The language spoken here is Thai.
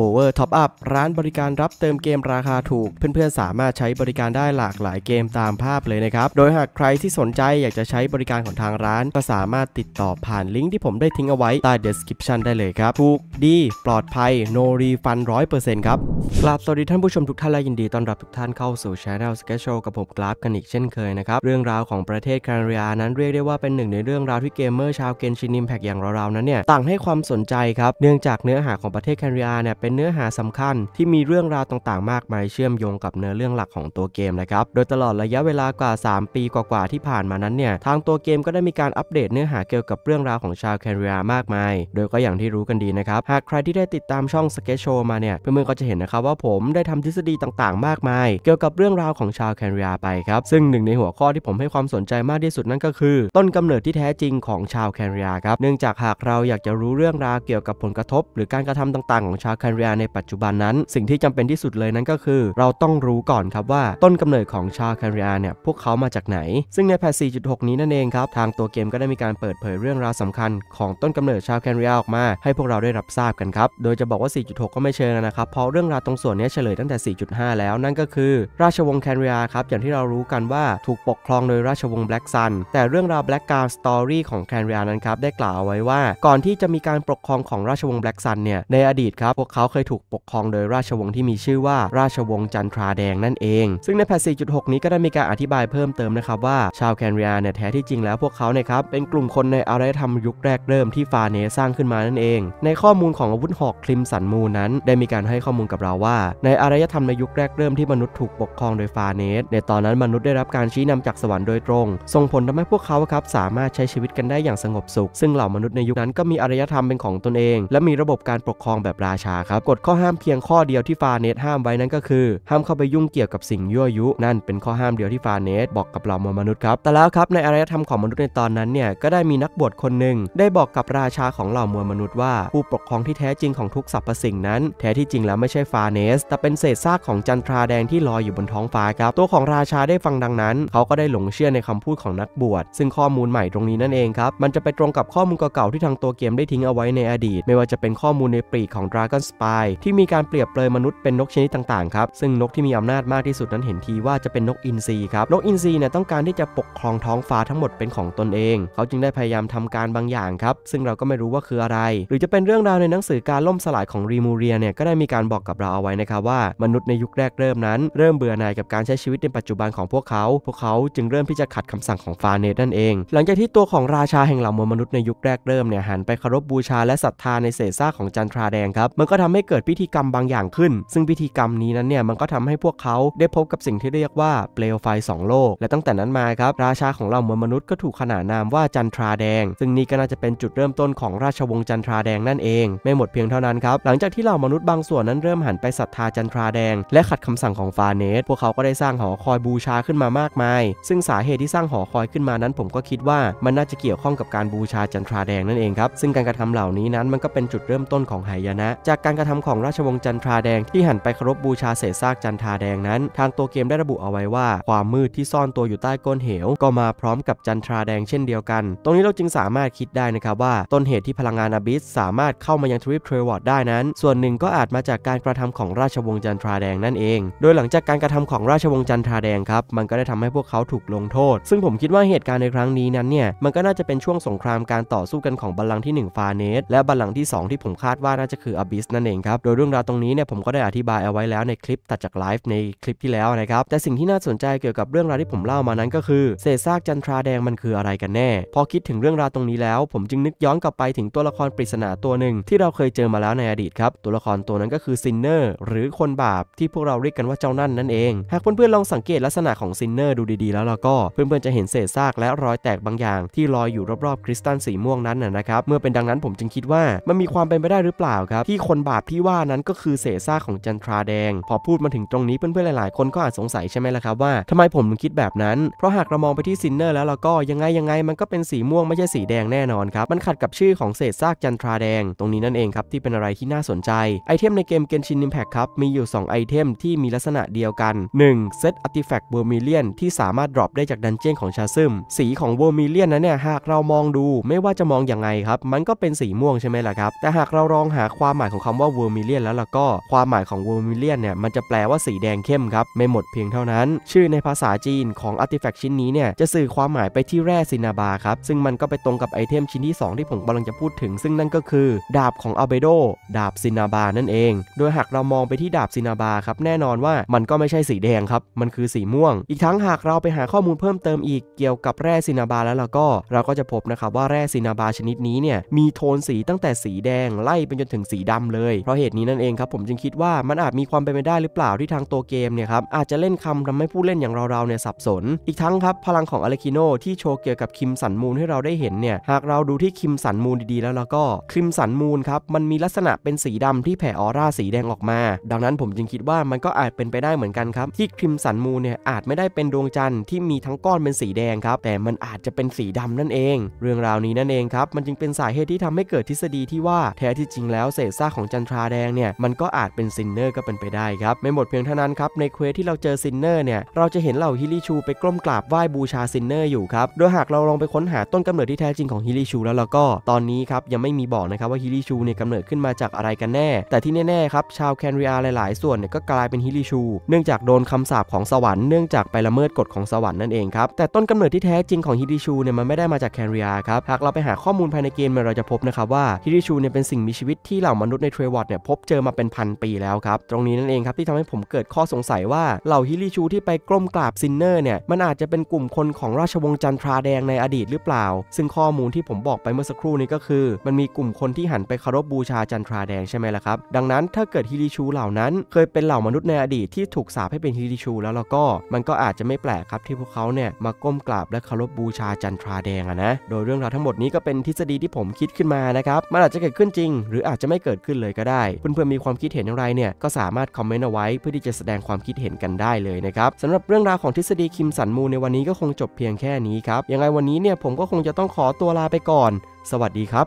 Over Top Up ร้านบริการรับเติมเกมราคาถูก เพื่อนๆสามารถใช้บริการได้หลากหลายเกมตามภาพเลยนะครับ โดยหากใครที่สนใจอยากจะใช้บริการของทางร้าน ก็สามารถติดต่อผ่านลิงก์ที่ผมได้ทิ้งเอาไว้ ใต้ description ได้เลยครับถูกดีปลอดภัย no refund นต์ครับกราบสวัสดีท่านผู้ชมทุกท่านและยินดีต้อนรับทุกท่านเข้าสู่ Channel s k e t c h กับผมกราฟกันอีกเช่นเคยนะครับเรื่องราวของประเทศแคนรีานั้นเรียกได้ว่าเป็นหนึ่ง ในเรื่องราวที่เกมเมอร์ชาวเกนชินิมแพกอย่างเราๆนั้นเนี่ยต่างให้ความสนใจครับเนื่องจากเนื้อหาของประเทศแคนาดาเนี่ยเป็นเนื้อหาสำคัญที่มีเรื่องราวต่างๆ มากมายเชื่อมโยงกับเนื้อเรื่องหลักของตัวเกมนะครับ โดยตลอดระยะเวลากว่า 3 ปีกว่าๆที่ผ่านมานั้นเนี่ยทางตัวเกมก็ได้มีการอัปเดตเนื้อหาเกี่ยวกับเรื่องราวของชาวแคนเรียมากมาย โดยก็อย่างที่รู้กันดีนะครับหากใครที่ได้ติดตามช่องสเกตโชมาเนี่ยเพื่อนๆก็จะเห็นนะครับว่าผมได้ทำทฤษฎีต่างๆ มากมาย เกี่ยวกับเรื่องราวของชาวแคนเรียไปครับซึ่งหนึ่งในหัวข้อที่ผมให้ความสนใจมากที่สุดนั่นก็คือ ต้นกำเนิดที่แท้จริงของชาวแคนเรียครับเนื่องจากหากเราอยากจะรู้เรื่องราวเกี่ยวกับผลกระทบ หรือการกระทำต่างๆของชาวคเรียในปัจจุบันนั้น สิ่งที่จำเป็นที่สุดเลยนั้นก็คือ เราต้องรู้ก่อนครับว่าต้นกำเนิดของชาคาเรียเนี่ยพวกเขามาจากไหน ซึ่งในแพท4.6 นี้นั่นเองครับ ทางตัวเกมก็ได้มีการเปิดเผยเรื่องราวสาคัญของต้นกำเนิดชาคาเรียออกมา ให้พวกเราได้รับทราบกันครับ โดยจะบอกว่า 4.6 ก็ไม่เชิงนะครับเพราะเรื่องราวตรงส่วนนี้เฉลยตั้งแต่ 4.5 แล้วนั่นก็คือ ราชวงศ์แคนเรียครับอย่างที่เรารู้กันว่าถูกปกครองโดยราชวงศ์แบล็กซันแต่เรื่องราวแบล็กการสตอรี่ของแคนเริยนั้นครับได้กล่าวเอาไว้ว่าก่อนที่จะมีการปกครองของราชวงศ์แบล็กซันเนี่ยในอดีตครับพวกเขาเคยถูกปกครองโดยราชวงศ์ที่มีชื่อว่าราชวงศ์จันทราแดงนั่นเอง ซึ่งในแผ่น4.6 นี้ก็ได้มีการอธิบายเพิ่มเติมนะครับว่า ชาวแคนเรียเนี่ยแท้ที่จริงแล้วพวกเขาเนี่ยครับเป็นกลุ่มคนในอารยธรรมยุคแรกเริ่มที่ฟาเนสร้างขึ้นมานั่นเอง ในข้อมูลของอาวุธหอกคลิมสันมู นั้นได้มีการให้ข้อมูลกับเราว่าในอารยธรรมในยุคแรกเริ่มที่มนุษย์ถูกปกครองโดยฟาเนสในตอนนั้นมนุษย์ได้รับการชี้นำจากสวรรค์โดยตรงส่งผลทำให้พวกเขาครับสามารถใช้ชีวิตกันได้อย่างสงบสุขซึ่งเหล่ามนุษย์ในยุคนั้นก็มีอารยธรรมเป็นของตนเอง และมีระบบการปกครองแบบราชาครับกฎข้อห้ามเพียงข้อเดียวที่ฟาเนสห้ามไว้นั้นก็คือห้ามเข้าไปยุ่งเกี่ยวกับสิ่งยั่วยุ นั่น เป็นข้อห้ามเดียวที่ฟาเนสบอกกับเรามมนุษย์ครับแต่แล้วครับในอารยธรรมของมนุษย์ในตอนนั้นเนี่ยก็ได้มีนักบวชคนหนึ่งได้บอกกับราชาของเหล่ามวลมนุษย์ว่าผู้ปกครองที่แท้จริงของทุกสรรพสิ่งนั้นแท้ที่จริงแล้วไม่ใช่ฟาเนสแต่เป็นเศษซากของจันทราแดงที่ลอยอยู่บนท้องฟ้าครับตัวของราชาได้ฟังดังนั้นเขาก็ได้หลงเชื่อในคำพูดของนักบวชซึ่งข้อมูลใหม่ตรงนี้นั่นเองครับมันจะไปตรงกับข้อมูลเก่าๆที่ทางตัวเกมได้ทิ้งเอาไว้ในอดีต ไม่ว่าจะเป็นข้อมูลในปรีของ Dragon ปายที่มีการเปรียบเปรยมนุษย์เป็นนกชนิดต่างๆครับซึ่งนกที่มีอำนาจมากที่สุดนั้นเห็นทีว่าจะเป็นนกอินทรีครับนกอินทรีเนี่ยต้องการที่จะปกครองท้องฟ้าทั้งหมดเป็นของตนเอง เขาจึงได้พยายามทำการบางอย่างครับซึ่งเราก็ไม่รู้ว่าคืออะไร หรือจะเป็นเรื่องราวในหนังสือการล่มสลายของรีมูเรียเนี่ยก็ได้มีการบอกกับเราเอาไว้นะครับว่ามนุษย์ในยุคแรกเริ่มนั้น เริ่มเบื่อหน่ายกับการใช้ชีวิตในปัจจุบันของพวกเขา พวกเขาจึงเริ่มที่จะขัดคำสั่งของฟาเนตนั่นเอง หลังจากที่ตัวของราชาแห่งเหล่ามวลมนุษย์ในยุคแรกเริ่มเนี่ยหันไปเคารพบบูชาและศรัทธาในเศษซากของจันทราแดงครับมันก็ททำให้เกิดพิธีกรรมบางอย่างขึ้น ซึ่งพิธีกรรมนี้นั้นเนี่ยมันก็ทำให้พวกเขาได้พบกับสิ่งที่เรียกว่าเปลวไฟ2โลก และตั้งแต่นั้นมาครับ ราชาของเราเมือมนุษย์ก็ถูกขนานนามว่าจันทราแดง ซึ่งนี่ก็น่าจะเป็นจุดเริ่มต้นของราชวงศ์จันทราแดงนั่นเอง ไม่หมดเพียงเท่านั้นครับ หลังจากที่เหล่ามนุษย์บางส่วน นั้นเริ่มหันไปศรัทธาจันทราแดง และขัดคำสั่งของฟาเนส พวกเขาก็ได้สร้างหอคอยบูชาขึ้นมามากมาย ซึ่งสาเหตุที่สร้างหอคอยขึ้นมานั้น ผมก็คิดว่ามันน่าจะเกี่ยวข้องกับการบูชาจันทราแดงนั่นเองครับซึ่งการกระทำเหล่านี้นั้นมันก็เป็นจุดเริ่มต้นของหายนะจากการกระทำของราชวงศ์จันทราแดงที่หันไปเคารพบบูชาเศษซากจันทราแดงนั้น ทางตัวเกมได้ระบุเอาไว้ว่า ความมืดที่ซ่อนตัวอยู่ใต้ก้นเหว ก็มาพร้อมกับจันทราแดงเช่นเดียวกัน ตรงนี้เราจึงสามารถคิดได้นะครับว่าต้นเหตุที่พลังงานอบิสสามารถเข้ามายังทริปเทรวอร์ดได้นั้น ส่วนหนึ่งก็อาจมาจากการกระทำของราชวงศ์จันทราแดงนั่นเอง โดยหลังจากการกระทำของราชวงศ์จันทราแดงครับมันก็ได้ทำให้พวกเขาถูกลงโทษ ซึ่งผมคิดว่าเหตุการณ์ในครั้งนี้นั้นเนี่ยมันก็น่าจะเป็นช่วงสงครามการต่อสู้กันของบัลลังก์ที่1ฟาเนสและบัลลังก์ที่ 2 ที่ผมคาดว่าน่าจะคืออบิสั่นเองครับโดยเรื่องราวตรงนี้เนี่ยผมก็ได้อธิบายเอาไว้แล้วในคลิปตัดจากไลฟ์ในคลิปที่แล้วนะครับแต่สิ่งที่น่าสนใจเกี่ยวกับเรื่องราวที่ผมเล่ามานั้นก็คือเศษซากจันทราแดงมันคืออะไรกันแน่ พอคิดถึงเรื่องราวตรงนี้แล้ว ผมจึงนึกย้อนกลับไปถึงตัวละครปริศนาตัวหนึ่งที่เราเคยเจอมาแล้วในอดีตครับตัวละครตัวนั้นก็คือซินเนอร์หรือคนบาปที่พวกเราเรียกกันว่าเจ้านั่นนั่นเองหากเพื่อนๆลองสังเกตลักษณะของซินเนอร์ดูดี ๆ แล้วเราก็เพื่อนๆจะเห็นเศษซากและรอยแตกบางอย่าง ที่ลอยอยู่รอบๆคริสตัลสีม่วงนั้นนะครับเมื่อเป็นดังนั้นผมจึงคิดว่ามันมีความเป็นไปได้หรือเปล่าครับ ที่คนบาปที่ว่านั้นก็คือเศษซากของจันทราแดง พอพูดมาถึงตรงนี้เพื่อนๆหลายๆ คนก็อาจสงสัยใช่ไหมล่ะครับว่าทำไมผมถึงคิดแบบนั้นเพราะหากเรามองไปที่ซินเนอร์แล้วเราก็ยังไงยังไง มันก็เป็นสีม่วงไม่ใช่สีแดงแน่นอนครับมันขัดกับชื่อของเศษซากจันทราแดงตรงนี้นั่นเองครับที่เป็นอะไรที่น่าสนใจไอเทมในเกมเกนชินนิมแพคครับมีอยู่2ไอเทมที่มีลักษณะเดียวกัน 1. เซตอาร์ติแฟกต์เวอร์มิเลียนที่สามารถดรอปได้จากดันเจี้ยนของชาซึมสีของเวอร์มิเลียนนั้นเนี่ยหากเรามองดูไม่ว่าจะมองอย่างไงครับมันก็เป็นสีม่วงใช่ไหมล่ะครับ แต่หากเราลองหาความหมายของคว่าเวอร์มิเลียนแล้วล่ะก็ความหมายของเวอร์มิเลียนเนี่ย มันจะแปลว่าสีแดงเข้มครับ ไม่หมดเพียงเท่านั้น ชื่อในภาษาจีนของอาร์ติแฟกชิ้นนี้เนี่ย จะสื่อความหมายไปที่แร่ซินาบาครับ ซึ่งมันก็ไปตรงกับไอเทมชิ้นที่ 2 ที่ผมกำลังจะพูดถึง ซึ่งนั่นก็คือดาบของอัลเบโดดาบซินาบานั่นเอง โดยหากเรามองไปที่ดาบซินาบาครับแน่นอนว่ามันก็ไม่ใช่สีแดงครับมันคือสีม่วงอีกทั้งหากเราไปหาข้อมูลเพิ่มเติมอีกเกี่ยวกับแร่ซินาบาแล้วเราก็ เราก็จะพบนะครับว่าแร่ซินาบาชนิดนี้เนี่ยมีโทนสีตั้งแต่สีแดงไล่ไปจนถึงสีดำเลเพราะเหตุนี้นั่นเองครับผมจึงคิดว่ามันอาจมีความเป็นไปได้หรือเปล่าที่ทางตัวเกมเนี่ยครับอาจจะเล่นคำทำให้ผู้เล่นอย่างเราๆเนี่ยสับสน อีกทั้งครับพลังของอเลคิโนที่โชว์เกี่ยวกับคิมสันมูลให้เราได้เห็นเนี่ยหากเราดูที่คิมสันมูลดีๆ แล้วแล้วก็คิมสันมูลครับมันมีลักษณะเป็นสีดำที่แผ่ออร่าสีแดงออกมา ดังนั้นผมจึงคิดว่ามันก็อาจเป็นไปได้เหมือนกันครับที่คิมสันมูลเนี่ยอาจไม่ได้เป็นดวงจันทร์ที่มีทั้งก้อนเป็นสีแดงครับแต่มันอาจจะเป็นสีดำนั่นเอง เรื่องราวนี้นั่นเองครับมันจึงเป็นสาเหตุที่ทำให้เกิดทฤษฎีที่ว่าแท้ที่จริงแล้วเศษซากของจันทราแดงเนี่ยมันก็อาจเป็นซินเนอร์ก็เป็นไปได้ครับไม่หมดเพียงเท่านั้นครับในเควสที่เราเจอซินเนอร์เนี่ยเราจะเห็นเหล่าฮิลิชูไปกล้มกราบไหว้บูชาซินเนอร์อยู่ครับโดยหากเราลองไปค้นหาต้นกำเนิดที่แท้จริงของฮิลิชูแล้วเราก็ตอนนี้ครับยังไม่มีบอกนะครับว่าฮิลิชูเนี่ยกำเนิดขึ้นมาจากอะไรกันแน่ แต่ที่แน่ๆครับชาวแคนเรียหลายๆ ส่วนเนี่ยก็กลายเป็นฮิลิชูเนื่องจากโดนคำสาปของสวรรค์เนื่องจากไปละเมิดกฎของสวรรค์นั่นเองครับแต่ต้นกำเนิดที่แท้จริงของฮิลิชูเนี่ยมันไม่ได้มาจากแคนเรียครับหากเราไปหาข้อมูลภายในเกมเราจะพบนะครับว่าฮิลิชูเนี่ยเป็นสิ่งมีชีวิตที่เหล่ามนุษย์ในเทรยวอตเนี่ยพบเจอมาเป็นพันปีแล้วครับ ตรงนี้นั่นเองครับที่ทำให้ผมเกิดข้อสงสัยว่าเหล่าฮิลิชูที่ไปกล่มกราบ ซินเนอร์เนี่ยมันอาจจะเป็นกลุ่มคนของราชวงศ์จันทราแดงในอดีตหรือเปล่า ซึ่งข้อมูลที่ผมบอกไปเมื่อสักครู่นี้ก็คือ มันมีกลุ่มคนที่หันไปคารพบบูชาจันทราแดงใช่ไหมล่ะครับ ดังนั้นถ้าเกิดฮิลิชูเหล่านั้นเคยเป็นเหล่ามนุษย์ในอดีตที่ถูกสาปให้เป็นฮิลิชูแล้วแล้วก็มันก็อาจจะไม่แปลกครับที่พวกเขาเนี่ยมาก้มกราบและคารพบูชาจันทราแดงอะนะโดยเรื่องราวทั้งหมดนี้ก็เป็นทฤษฎีที่ผมคิดขึ้นมานะครับมันอาจจะเกิดขึ้นจริง หรืออาจจะไม่เกิดขึ้นเลยก็ได้เพื่อนๆมีความคิดเห็นอย่างไรเนี่ยก็สามารถคอมเมนต์เอาไว้เพื่อที่จะแสดงความคิดเห็นกันได้เลยนะครับสำหรับเรื่องราวของทฤษฎีคิมสันมูในวันนี้ก็คงจบเพียงแค่นี้ครับยังไงวันนี้เนี่ยผมก็คงจะต้องขอตัวลาไปก่อน สวัสดีครับ